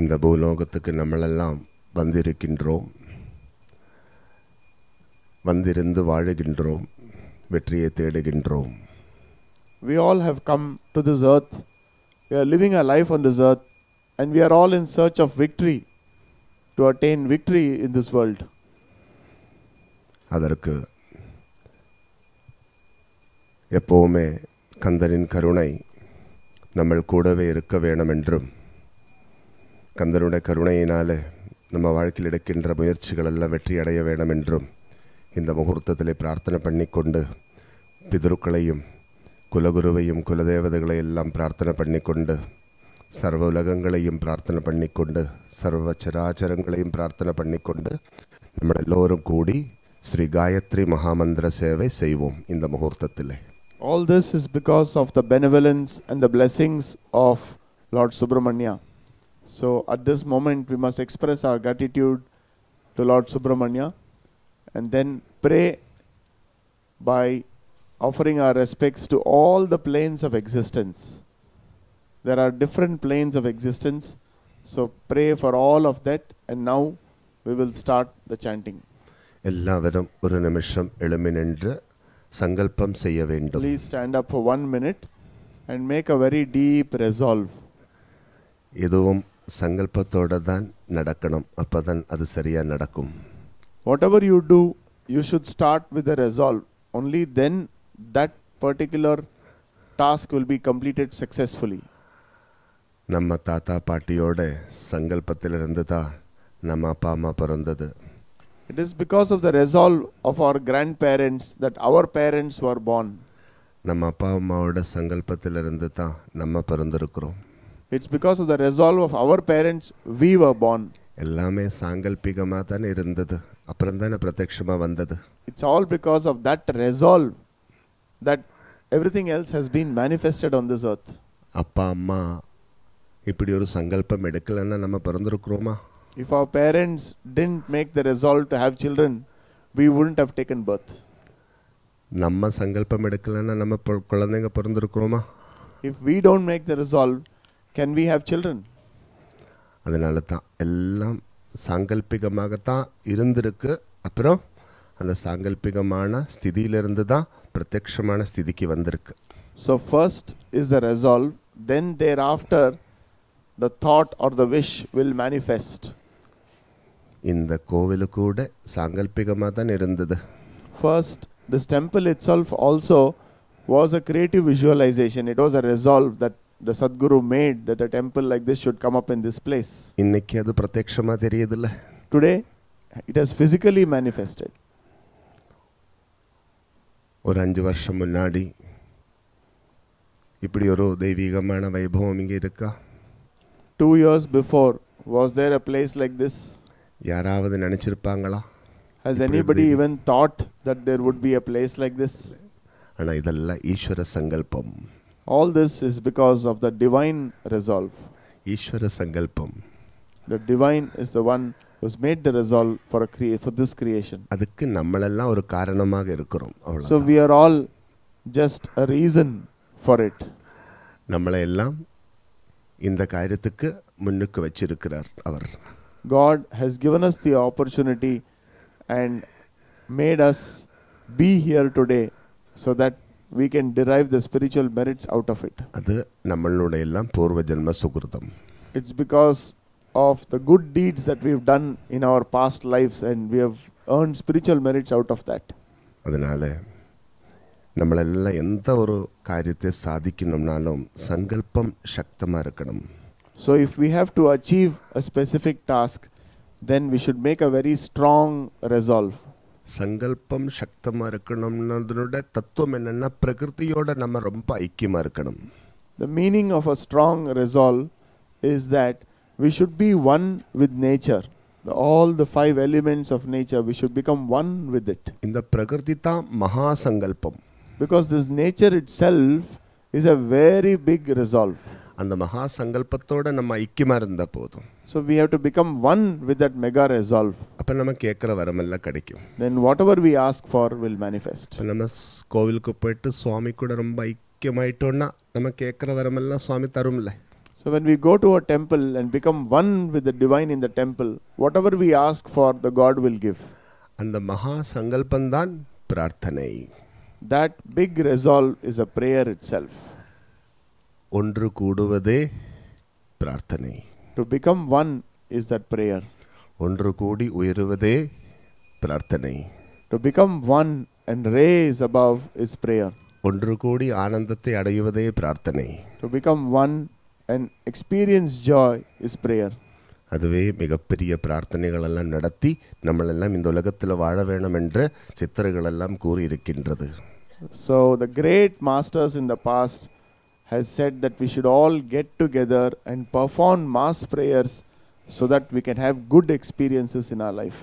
இந்த பூலோகத்துக்கு நம்மளெல்லாம் வந்திருக்கின்றோம் வந்திருந்து வாழுகின்றோம் வெற்றியை தேடுகின்றோம் We all have come to this earth. We are living a life on this earth and we are all in search of victory to attain victory in this world. அதற்கு எப்போவுமே கந்தனின் கருணை நம்ம கூடவே இருக்க வேணும் என்றும் கந்தனுடைய கருணையினால் நம்ம வாழ்க்கையில் எடுக்கின்ற முயற்சிகள் எல்லாம் வெற்றி அடைய வேண்டும் என்றும் இந்த முகூர்த்தத்தில் பிரார்த்தனை பண்ணி கொண்டு பிதருக்களையும் குலகுருவையும் குலதேவதைகளை எல்லாம் பிரார்த்தனை பண்ணி கொண்டு சர்வ உலகங்களையும் பிரார்த்தனை பண்ணி கொண்டு சர்வ சராச்சரங்களையும் பிரார்த்தனை பண்ணி கொண்டு நம்ம எல்லோரும் கூடி ஸ்ரீ காயத்ரி மகாமந்திர சேவை செய்வோம் இந்த முகூர்த்தத்தில் All this is because of the benevolence and the blessings of Lord Subramania. So at this moment, we must express our gratitude to Lord Subramanya and then pray by offering our respects to all the planes of existence. There are different planes of existence, so pray for all of that, and now we will start the chanting. Please stand up for one minute and make a very deep resolve. எதுவும் சங்கல்பத்தோடு தான் நடக்கணும் அப்போ தான் அது சரியாக நடக்கும் whatever you do you should start with a resolve only then that particular task will be completed successfully நம்ம தாத்தா பாட்டியோட சங்கல்பத்திலிருந்து தான் நம்ம அப்பா அம்மா பிறந்தது it is because of the resolve of our grandparents that our parents were born நம்ம அப்பா அம்மாவோட சங்கல்பத்திலிருந்து தான் நம்ம பிறந்திருக்கிறோம் it's because of the resolve of our parents we were born எல்லாமே சாங்கல்பிகமாக தானே இருந்தது அப்புறம் தானே பிரத்யக்ஷமாக வந்தது it's all because of that resolve that everything else has been manifested on this earth அப்பா அம்மா இப்படி ஒரு சங்கல்பம் எடுக்கலைன்னா நம்ம பிறந்திருக்கிறோமா if our parents didn't make the resolve to have children, we wouldn't have taken birth. நம்ம சங்கல்பம் எடுக்கலன்னா நம்ம குழந்தைங்க பிறந்திருக்கிறோமா if we don't make the resolve can we have children அதனால தான் எல்லாம் சாங்கல்பிகமாகத்தான் இருந்திருக்கு அப்புறம் அந்த சாங்கல்பிகமான ஸ்திதியிலிருந்து தான் பிரத்யக்ஷமான ஸ்திதிக்கு வந்திருக்கு so first is the resolve then thereafter the thought or the wish will manifest இந்த கோவில் கூட சாங்கல்பிகமாக தான் இருந்தது first this temple itself also was a creative visualization it was a resolve that the Sadhguru made that a temple like this should come up in this place. the Today, it has physically manifested. Two years before, was there a place like this? Yarava the Has anybody even thought that there would be a place like this? All this is because of the divine resolve. Ishvara Sankalpam. The divine is the one has made the resolve for a crea for this creation so we are all just a reason for it நம்மளை எல்லாம் இந்த காரியத்துக்கு முன்னுக்கு வச்சிருக்கிறார் அவர் God has given us the opportunity and made us be here today so that we can derive the spiritual merits out of it. It's because of the good deeds that we've done in our past lives and we have earned spiritual merits out of that. அதனால നമ്മളെല്ലാം എന്താ ഒരു കാര്യത്തെ സാധിക്കണമെന്നാലും സങ്കല്പം ശക്തമായിരിക്കണം so if we have to achieve a specific task then we should make a very strong resolve சங்கல்பம் சக்தமாக இருக்கணும்னு அதனோட தத்துவம் என்னென்னா பிரகிருத்தியோட நம்ம ரொம்ப ஐக்கியமாக இருக்கணும் the meaning of a strong resolve is that we should be one with nature all the five elements of nature we should become one with it இந்த பிரகிருதி தான் மகா சங்கல்பம் because this nature itself is a very big resolve அந்த மகா சங்கல்பத்தோட நம்ம ஐக்கியமாக இருந்தால் போதும் so we have to become one with that mega resolve அப்போ நம்ம கேட்குற வரமெல்லாம் கிடைக்கும் then whatever we ask for will manifest நம்ம கோவிலுக்கு போயிட்டு சுவாமி கூட ரொம்ப ஐக்கியமாயிட்டோம்னா நம்ம கேட்குற வரமெல்லாம் சுவாமி தரும்ல so when we go to a temple and become one with the divine in the temple whatever we ask for the god will give அந்த மகா சங்கல்பந்தான் பிரார்த்தனை that big resolve is a prayer itself ஒன்று கூடுவதே பிரார்த்தனை to become one is that prayer ஒன்று கூடி உயருவதே பிரார்த்தனை to become one and raise above is prayer ஒன்று கூடி ஆனந்தத்தை பிரார்த்தனை to become one and experience joy is prayer அதுவே மிகப்பெரிய பிரார்த்தனைகளெல்லாம் நடத்தி நம்மளெல்லாம் இந்த உலகத்தில் வாழ வேணும் என்ற கூறியிருக்கின்றது So the great masters in the past has said that we should all get together and perform mass prayers so that we can have good experiences in our life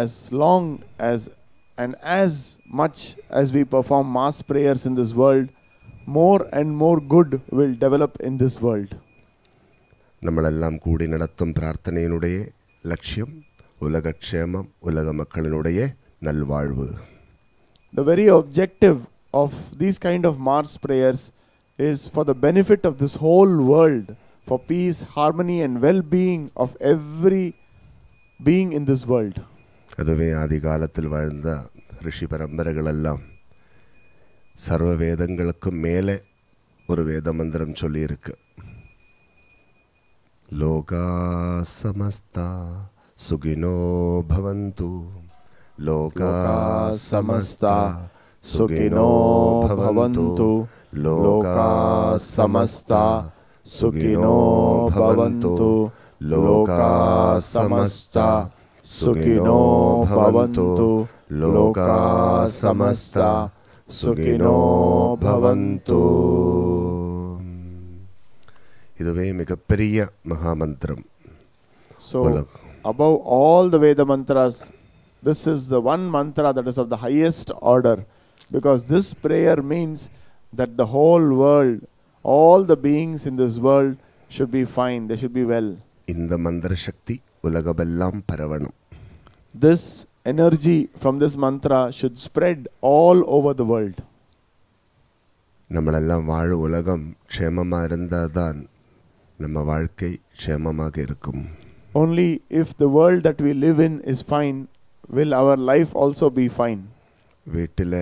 as long as and as much as we perform mass prayers in this world more and more good will develop in this world Namalalam കൂടി നടത്തും പ്രാർത്ഥനയുടെ ലക്ഷ്യം உலகக்ஷேமம் உலக மக்களினுடைய நல்வாழ்வு the very objective of these kind of mass prayers is for the benefit of this whole world for peace harmony and well being of every being in this world அதுவே ஆதி காலத்தில் வாழ்ந்த ரிஷி பரம்பரைகளெல்லாம் சர்வ வேதங்களுக்கும் மேலே ஒரு வேத மந்திரம் சொல்லியிருக்கு லோகா சமஸ்தா सुगिनो भवन्तु लोका समस्ता सुगिनो भवन्तु लोका समस्ता सुगिनो भवन्तु लोका समस्ता सुगिनो भवन्तु लोका समस्ता सुगिनो भवन्तु இதுவே மிகப்பெரிய மகாமந்திரம் so above all the Veda mantras, this is the one mantra that is of the highest order because this prayer means that the whole world, all the beings in this world should be fine, they should be well. In the mantra Shakti, Ulagaballam Paravanam. This energy from this mantra should spread all over the world. நம்மளெல்லாம் வாழ் உலகம் க்ஷேமமாக இருந்தால் தான் நம்ம வாழ்க்கை க்ஷேமமாக இருக்கும் only if the world that we live in is fine, will our life also be fine. வீட்டில்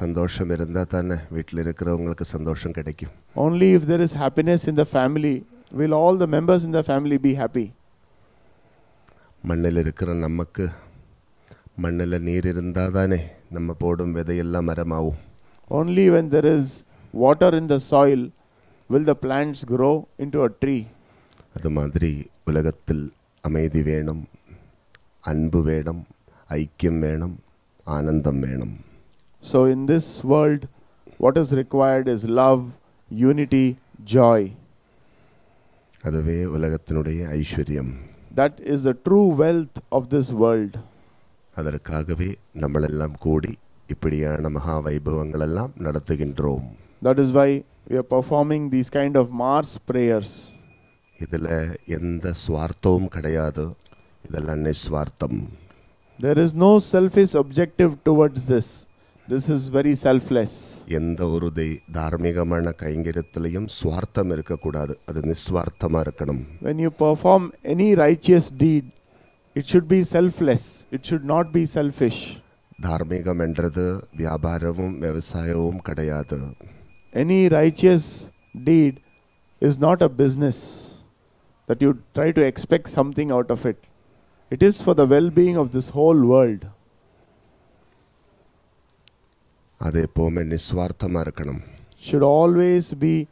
சந்தோஷம் இருந்தால் தானே வீட்டில் இருக்கிறவங்களுக்கு சந்தோஷம் கிடைக்கும் Only if there is happiness in the family, will all the members in the family be happy. மண்ணில் இருக்கிற நமக்கு மண்ணில் நீர் இருந்தால் தானே நம்ம போடும் விதையெல்லாம் மரமாகும் Only when there is water in the soil will the plants grow into a tree. அது மாதிரி உலகத்தில் அமைதி வேணும் அன்பு வேணும் ஐக்கியம் வேணும் ஆனந்தம் வேணும் So in this world, what is required is love, unity, joy. அதுவே உலகத்தினுடைய ஐஸ்வர்யம் that is the true wealth of this world அதற்காகவே நம்மளெல்லாம் கூடி இப்படியான மகா வைபவங்களெல்லாம் நடத்துகின்றோம் that is why we are performing these kind of mass prayers இதில் எந்த சுவார்த்தமும் கிடையாது இதெல்லாம் நிஸ்வார்த்தம் there is no selfish objective towards this this is very selfless எந்த ஒரு தெய் தார்மீகமான கைங்கரியத்திலையும் சுவார்த்தம் இருக்கக்கூடாது அது நிஸ்வார்த்தமாக இருக்கணும் when you perform any righteous deed it should be selfless it should not be selfish தார்மீகம் என்றது வியாபாரமும் விவசாயமும் கிடையாது any righteous deed is not a business that you try to expect something out of it. It is for the well being of this whole world. Should always be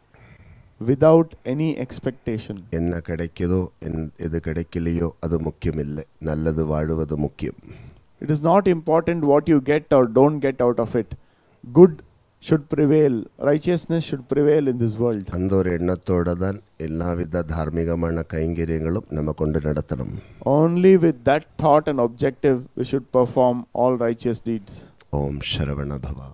without any expectation. It is not important what you get or don't get out of it. Good should prevail. Righteousness should prevail in this world. അന്തോർ എണ്ണത്തോടെ താൻ എല്ലാവിധ ധാർമ്മികമാണ് കൈങ്കര്യങ്ങളും നമ്മക്കൊണ്ട് നടത്തണം. Only with that thought and objective we should perform all righteous deeds. Om Saravana Bhava.